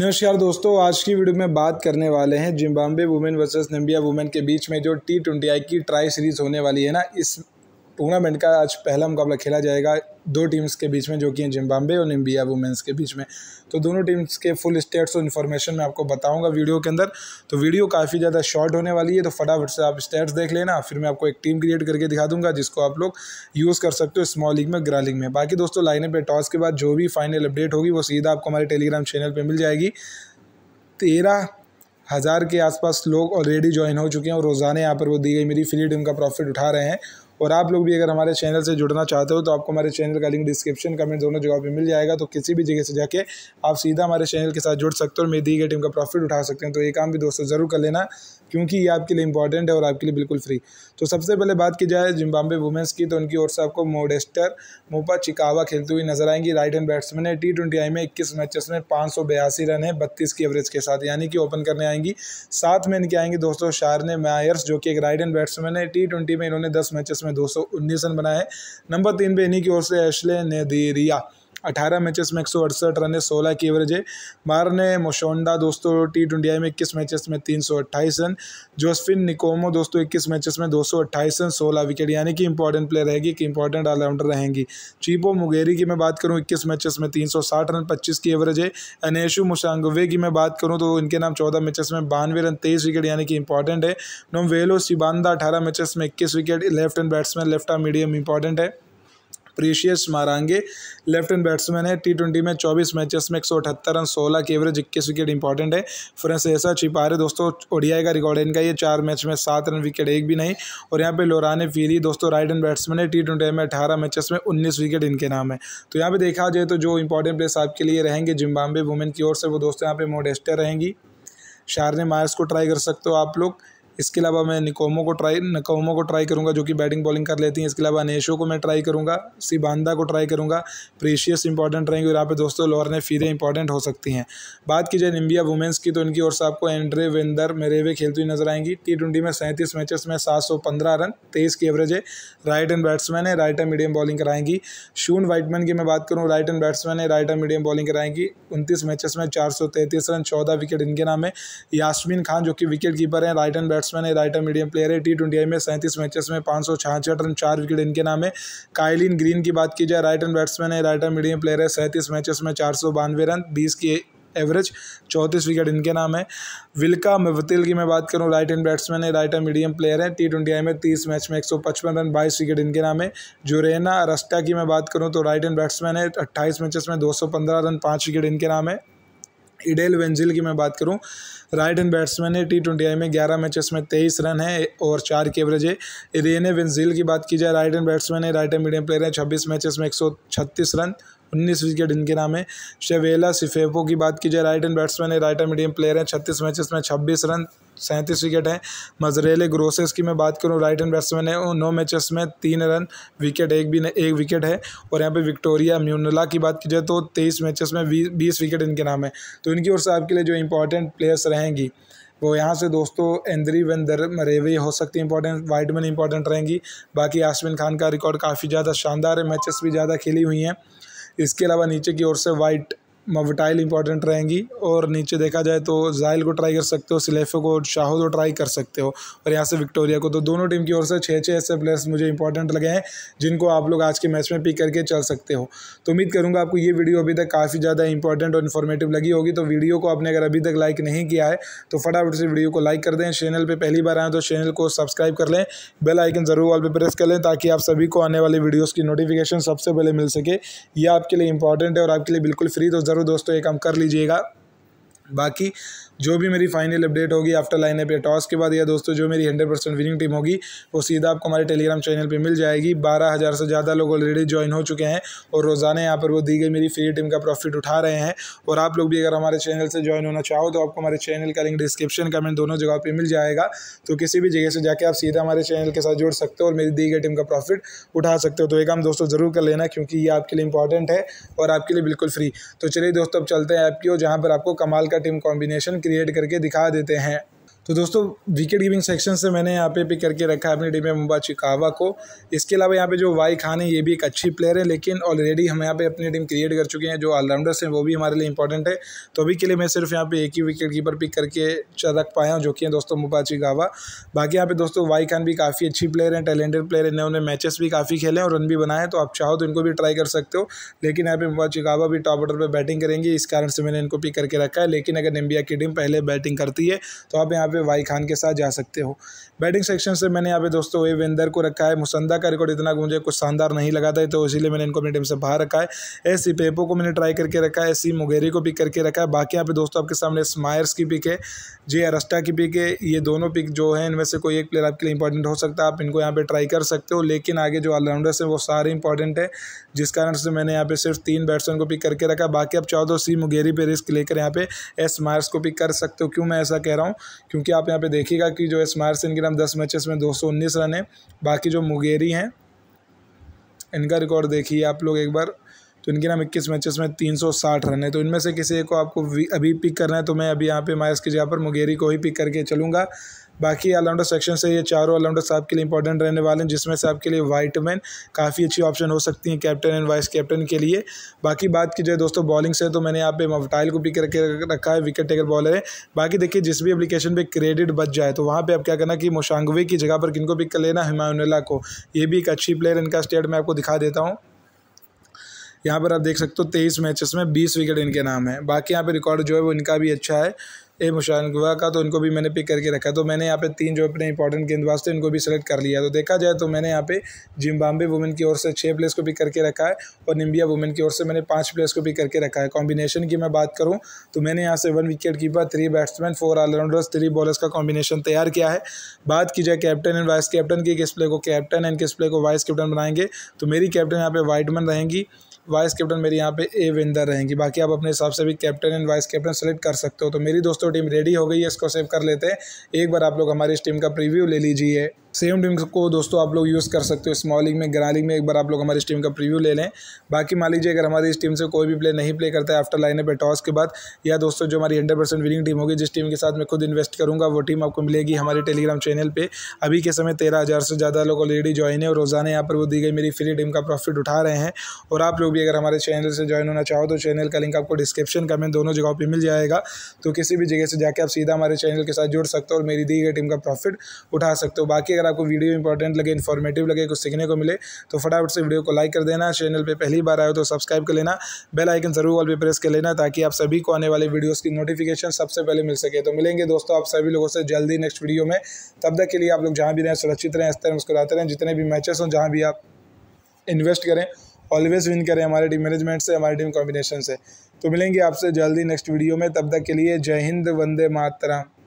नमस्कार दोस्तों आज की वीडियो में बात करने वाले हैं Zimbabwe women versus Namibia women के बीच में जो टी ट्वेंटी आई की ट्राई सीरीज़ होने वाली है ना इस टूर्नामेंट का आज पहला मुकाबला खेला जाएगा दो टीम्स के बीच में जो कि हैं जिम्बाबे और निम्बिया वुमेंस के बीच में तो दोनों टीम्स के फुल स्टेट्स और इन्फॉर्मेशन मैं आपको बताऊंगा वीडियो के अंदर तो वीडियो काफ़ी ज़्यादा शॉर्ट होने वाली है तो फटाफट से आप स्टेट्स देख लेना फिर मैं आपको एक टीम क्रिएट करके दिखा दूंगा जिसको आप लोग यूज़ कर सकते हो स्मॉल लीग में ग्रा लीग में बाकी दोस्तों लाइने पर टॉस के बाद जो भी फाइनल अपडेट होगी वो सीधा आपको हमारे टेलीग्राम चैनल पर मिल जाएगी तेरह हज़ार के आसपास लोग ऑलरेडी ज्वाइन हो चुके हैं और रोज़ाना यहाँ पर वो दी गई मेरी फ्री टीम का प्रॉफिट उठा रहे हैं और आप लोग भी अगर हमारे चैनल से जुड़ना चाहते हो तो आपको हमारे चैनल का लिंक डिस्क्रिप्शन कमेंट दोनों जगह पर मिल जाएगा तो किसी भी जगह से जाके आप सीधा हमारे चैनल के साथ जुड़ सकते हो और मेरी दी गई टीम का प्रॉफिट उठा सकते हैं तो ये काम भी दोस्तों ज़रूर कर लेना क्योंकि ये आपके लिए इंपॉर्टेंट है और आपके लिए बिल्कुल फ्री तो सबसे पहले बात की जाए जिम्बाब्वे वुमेंस की तो उनकी ओर से आपको मोडेस्टर मोपा चिकावा खेलती हुई नजर आएंगी राइट हैंड बैट्समैन है टी ट्वेंटी आई में इक्कीस मैचेस में पाँच सौ बयासी रन है बत्तीस की एवरेज के साथ यानी कि ओपन करने आएंगी साथ में इनके आएंगे दोस्तों शारने मायर्स जो कि एक राइट हैंड बैट्समैन है टी ट्वेंटी में इन्होंने दस मैचेस में दो सौ उन्नीस रन बनाए नंबर तीन पे इन्हीं की ओर से एशले नेदीरिया अठारह मैचेस में एक सौ अड़सठ रन है सोलह की एवरेज है बाहर ने मोशोंडा दोस्तों टी ट्वेंटी में इक्कीस मैचेस में तीन सौ अट्ठाईस रन जोसफिन निकोमो दोस्तों इक्कीस मैचेस में दो सौ अट्ठाईस रन सोलह विकेट यानी कि इंपॉर्टेंट प्लेयर रहेगी कि इंपॉर्टेंट ऑलराउंडर रहेंगी चीपो मुगेरी की मैं बात करूँ इक्कीस मैचेस में तीन सौ साठ रन पच्चीस की एवरेज है अनेशु मुशांगवे की मैं बात करूँ तो इनके नाम चौदह मैचेस में बानवे रन तेईस विकेट यानी कि इंपॉर्टेंट है वेलो सिबांदा अठारह मैचेस में इक्कीस wicket left hand batsman left arm medium important है Precious Marange left hand batsman है टी ट्वेंटी में चौबीस मैचेस में एक सौ अठहत्तर रन सोलह की एवरेज इक्कीस विकेट इंपॉर्टेंट है फ्रेंस छिपा रहे दोस्तों ओडियाई का रिकॉर्ड है इनका ये चार मैच में सात रन विकेट एक भी नहीं और यहाँ पे लोराने फीरी दोस्तों राइट एंड बैट्समैन है टी ट्वेंटी में अठारह मैचेस में उन्नीस विकेट इनके नाम है तो यहाँ पर देखा जाए तो जो इंपॉर्टेंट प्लेस आपके लिए रहेंगे जिम्बाबे वुमेन की ओर से वो दोस्तों यहाँ पे मोडेस्टर रहेंगी शारने मायर्स को ट्राई कर सकते हो आप लोग इसके अलावा मैं निकोमो को ट्राई निकोमो को ट्राई करूँगा जो कि बैटिंग बॉलिंग कर लेती हैं इसके अलावा अनेशो को मैं ट्राई करूँगा सिबांदा को ट्राई करूँगा प्रीशियस इंपॉर्टेंट रहेंगे और यहाँ पे दोस्तों लॉर्ने फिर इंपॉर्टेंट हो सकती हैं बात की जाए निम्बिया वुमेंस की तो इनकी ओर से आपको एंड्रे वेंदर मेरेवे खेलती हुई नजर आएंगी टी ट्वेंटी में सैंतीस मैचेस में सात सौ पंद्रह रन तेईस की एवरेज है राइट एंड बैट्समैन है राइट एंड मीडियम बॉलिंग कराएंगी शून वाइटमैन की मैं बात करूँ राइट एंड बैट्समैन है राइट एंड मीडियम बॉलिंग कराएंगी उनतीस मैचेस में चार रन चौदह विकेट इनके नाम है यासमीन खान जो कि विकेट कीपर हैं राइट एंड बैट्स बैट्समैन है राइटर मीडियम प्लेयर है टी ट्वेंटी में सैंतीस मैचेस में पाँच सौ छाछठ रन चार विकेट इनके नाम है कायलिन ग्रीन की बात की जाए राइट एंड बैट्समैन है राइटर मीडियम प्लेयर है सैंतीस मैचेस में चार सौ बानवे रन बीस की एवरेज चौंतीस विकेट इनके नाम है विल्का मवतील की मैं बात करूं राइट एंड बैट्समैन है राइट एंड मीडियम प्लेयर है टी ट्वेंटी आई में तीस मैच में एक सौ पचपन रन बाईस विकेट इनके नाम है जुरेना रस्टा की मैं बात करूँ तो राइट एंड बैट्समैन है अट्ठाईस मैचेस में दो सौ पंद्रह रन पाँच विकेट इनके नाम है इडेल वेंजिल की मैं बात करूं राइट एंड बैट्समैन है टी ट्वेंटी आई में ग्यारह मैचेस में तेईस रन है और चार की एवरेज है रेने वेंजिल की बात की जाए राइट एंड बैट्समैन है राइट एंड मीडियम प्लेयर है छब्बीस मैचेस में एक सौ छत्तीस रन उन्नीस विकेट इनके नाम है शेवेला सिफेपो की बात की जाए राइट एंड बैट्समैन है राइट एंड मीडियम प्लेयर है छत्तीस मैचेस में छब्बीस रन सैंतीस विकेट हैं मजरेले ग्रोसेस की मैं बात करूँ राइट एंड बैट्समैन है नौ मैचेस में तीन रन विकेट एक भी एक विकेट है और यहाँ पे विक्टोरिया म्यूनला की बात की जाए तो तेईस मैचेस में बीस विकेट इनके नाम है तो इनकी ओर से आपके लिए जो इंपॉर्टेंट प्लेयर्स रहेंगी वो यहाँ से दोस्तों इंद्री वेंदर मरेवे हो सकती है इंपॉर्टेंट वाइडमैन इंपॉर्टेंट रहेंगी बाकी आसमिन खान का रिकॉर्ड काफ़ी ज़्यादा शानदार है मैचेस भी ज़्यादा खेली हुई हैं इसके अलावा नीचे की ओर से वाइट मोबाइल इंपॉर्टेंट रहेंगी और नीचे देखा जाए तो जाइल को ट्राई कर सकते हो सिलेफो को शाहो को ट्राई कर सकते हो और यहाँ से विक्टोरिया को तो दोनों टीम की ओर से छः छः ऐसे प्लेयर्स मुझे इंपॉर्टेंट लगे हैं जिनको आप लोग आज के मैच में पिक करके चल सकते हो तो उम्मीद करूँगा आपको ये वीडियो अभी तक काफ़ी ज़्यादा इंपॉर्टेंट और इन्फॉर्मेटिव लगी होगी तो वीडियो को आपने अगर अभी तक लाइक नहीं किया है तो फटाफट से वीडियो को लाइक कर दें चैनल पर पहली बार आएँ तो चैनल को सब्सक्राइब कर लें बेल आइकन ज़रूर ऑल पर प्रेस कर लें ताकि आप सभी को आने वाली वीडियोज़ की नोटिफिकेशन सबसे पहले मिल सके ये आपके लिए इंपॉर्टेंट है और आपके लिए बिल्कुल फ्री तो ज़रूर ज़रूर दोस्तों ये काम कर लीजिएगा बाकी जो भी मेरी फाइनल अपडेट होगी आफ्टर लाइन अप या टॉस के बाद या दोस्तों जो मेरी हंड्रेड परसेंट विनिंग टीम होगी वो सीधा आपको हमारे टेलीग्राम चैनल पर मिल जाएगी बारह हज़ार से ज़्यादा लोग ऑलरेडी ज्वाइन हो चुके हैं और रोज़ाना यहाँ पर वो दी गई मेरी फ्री टीम का प्रॉफिट उठा रहे हैं और आप लोग भी अगर हमारे चैनल से ज्वाइन होना चाहो तो आपको हमारे चैनल का लिंक डिस्क्रिप्शन कमेंट दोनों जगह पर मिल जाएगा तो किसी भी जगह से जाकर आप सीधा हमारे चैनल के साथ जुड़ सकते हो और मेरी दी गई टीम का प्रॉफिट उठा सकते हो तो एक काम दोस्तों ज़रूर कर लेना क्योंकि ये आपके लिए इंपॉर्टेंट है और आपके लिए बिल्कुल फ्री तो चलिए दोस्तों अब चलते हैं ऐप की और जहाँ पर आपको कमाल का टीम कॉम्बिनेशन क्रिएट करके दिखा देते हैं तो दोस्तों विकेट गिविंग सेक्शन से मैंने यहाँ पे पिक करके रखा है अपनी टीम में मुबा चिकावा को इसके अलावा यहाँ पे जो वाई खान है ये भी एक अच्छी प्लेयर है लेकिन ऑलरेडी हम यहाँ पे अपनी टीम क्रिएट कर चुके हैं जो ऑलराउंडर्स हैं वो भी हमारे लिए इंपॉर्टेंट है तो अभी के लिए मैं सिर्फ यहाँ पे एक ही विकेट कीपर पिक करके रख पाया हूँ जो कि है दोस्तों मुबा चिकावा बाकी यहाँ पे दोस्तों वाई खान भी काफ़ी अच्छी प्लेयर हैं टैलेंटेड प्लेयर हैं इन्होंने मैचेस भी काफ़ी खेले और रन भी बनाए तो आप चाहो तो इनको भी ट्राई कर सकते हो लेकिन यहाँ पे मुबा चिकावा भी टॉप ऑर्डर पर बैटिंग करेंगे इस कारण से मैंने इनको पिक करके रखा है लेकिन अगर इंडिया की टीम पहले बैटिंग करती है तो आप यहाँ पे पे वाई खान के साथ जा सकते हो बैटिंग सेक्शन से मैंने यहाँ पे दोस्तों वे वेंदर को रखा है मुसंदा का रिकॉर्ड इतना मुझे कुछ शानदार नहीं लगा था तो इसीलिए मैंने इनको अपनी टीम से बाहर रखा है एस सी पेपो को मैंने ट्राई करके रखा है एस सी मुगेरी को पिक करके रखा है बाकी यहाँ पे दोस्तों आपके सामने स्मायर्स की पिक है जे अरस्टा की पिक है ये दोनों पिक जो है इनमें से कोई एक प्लेयर आपके लिए इंपॉर्टेंट हो सकता है आप इनको यहाँ पर ट्राई कर सकते हो लेकिन आगे जो ऑलराउंडर्स हैं वो सारे इंपॉर्टेंट है जिस कारण से मैंने यहाँ पे सिर्फ तीन बैट्समैन को पिक करके रखा बाकी आप चाहो तो सी मुगेरी पे रिस्क लेकर यहाँ पे एस मायर्स को पिक कर सकते हो क्यों मैं ऐसा कह रहा हूँ क्योंकि क्योंकि आप यहाँ पे देखिएगा कि जो है स्मार सिंह के नाम दस मैचेस में दो सौ उन्नीस रन है बाकी जो मुगेरी हैं इनका रिकॉर्ड देखिए आप लोग एक बार तो इनके नाम इक्कीस मैचेस में तीन सौ साठ रन है तो इनमें से किसी एक को आपको अभी पिक करना है तो मैं अभी यहाँ पे मायस की जगह पर मुगेरी को ही पिक करके चलूँगा बाकी ऑलराउंडर सेक्शन से ये चारों ऑलराउंडर साहब के लिए इंपॉर्टेंट रहने वाले हैं जिसमें से आपके लिए वाइट मैन काफ़ी अच्छी ऑप्शन हो सकती हैं कैप्टन एंड वाइस कैप्टन के लिए बाकी बात की जाए दोस्तों बॉलिंग से तो मैंने यहाँ पे मवटाइल को पिक करके रखा है विकेट टेकर बॉलर है बाकी देखिए जिस भी एप्लीकेशन पर क्रेडिट बच जाए तो वहाँ पर आप क्या करना कि मोशांगवे की जगह पर किन पिक कर लेना हिमायुल्ला को ये भी एक अच्छी प्लेयर इनका स्टेट मैं आपको दिखा देता हूँ यहाँ पर आप देख सकते हो तेईस मैचेस में बीस विकेट इनके नाम है बाकी यहाँ पे रिकॉर्ड जो है वो इनका भी अच्छा है ए गुवा का तो इनको भी मैंने पिक करके रखा तो मैंने यहाँ पे तीन जो अपने इंपॉर्टेंट गेंदबाज थे इनको भी सेलेक्ट कर लिया तो देखा जाए तो मैंने यहाँ पे जिम्बाब्वे वुमेन की ओर से छः प्लेस को पिक करके रखा है और निम्बिया वुमेन की ओर से मैंने पाँच प्लेस को पिक करके रखा है कॉम्बिनेशन की मैं बात करूँ तो मैंने यहाँ से one wicket keeper three batsman four allrounders three bowlers का कॉम्बिनेशन तैयार किया है बात की जाए कैप्टन एंड वाइस कैप्टन की किस प्ले को कैप्टन एंड किस प्ले को वाइस कैप्टन बनाएंगे तो मेरी कैप्टन यहाँ पे वाइटमैन रहेंगी वाइस कैप्टन मेरी यहाँ पे ए विंदर रहेंगी बाकी आप अपने हिसाब से भी captain and vice captain select कर सकते हो तो मेरी दोस्तों टीम रेडी हो गई है इसको सेव कर लेते हैं एक बार आप लोग हमारी इस टीम का प्रीव्यू ले लीजिए सेम टीम को दोस्तों आप लोग यूज़ कर सकते हो स्मॉल लीग में ग्रालिंग लीग में एक बार आप लोग हमारी इस टीम का प्रीव्यू ले लें बाकी मान लीजिए अगर हमारी इस टीम से कोई भी प्ले नहीं प्ले करता है आफ्टर लाइनअप है टॉस के बाद या दोस्तों जो हमारी हंड्रेड परसेंट विनिंग टीम होगी जिस टीम के साथ मैं खुद इन्वेस्ट करूँगा वो टीम आपको मिलेगी हमारे टेलीग्राम चैनल पर अभी के समय तेरह हज़ार से ज़्यादा लोग ऑलरेडी ज्वाइन है और रोज़ाना यहाँ पर वो दी गई मेरी फ्री टीम का प्रॉफिट उठा रहे हैं और आप लोग भी अगर हमारे चैनल से ज्वाइन होना चाहो तो चैनल का लिंक आपको डिस्क्रिप्शन का मैं दोनों जगहों पर मिल जाएगा तो किसी भी जगह से जाकर आप सीधा हमारे चैनल के साथ जुड़ सकते हो और मेरी दी गई टीम का प्रॉफिट उठा सकते हो बाकी अगर आपको वीडियो इंपॉर्टेंट लगे इन्फॉर्मेटिव लगे कुछ सीखने को मिले तो फटाफट से वीडियो को लाइक कर देना चैनल पर पहली बार आए तो सब्सक्राइब कर लेना बेल आइकन ज़रूर ऑल पर प्रेस कर लेना ताकि आप सभी को आने वाले वीडियोज़ की नोटिफिकेशन सबसे पहले मिल सके तो मिलेंगे दोस्तों आप सभी लोगों से जल्दी नेक्स्ट वीडियो में तब तक के लिए आप लोग जहाँ भी रहें सुरक्षित रहें इस तरह मुस्कुराते रहें जितने भी मैचेस हों जहाँ भी आप इन्वेस्ट करें ऑलवेज विन करें हमारे टीम मैनेजमेंट से हमारे टीम कॉम्बिनेशन से तो मिलेंगे आपसे जल्दी नेक्स्ट वीडियो में तब तक के लिए जय हिंद वंदे मातरम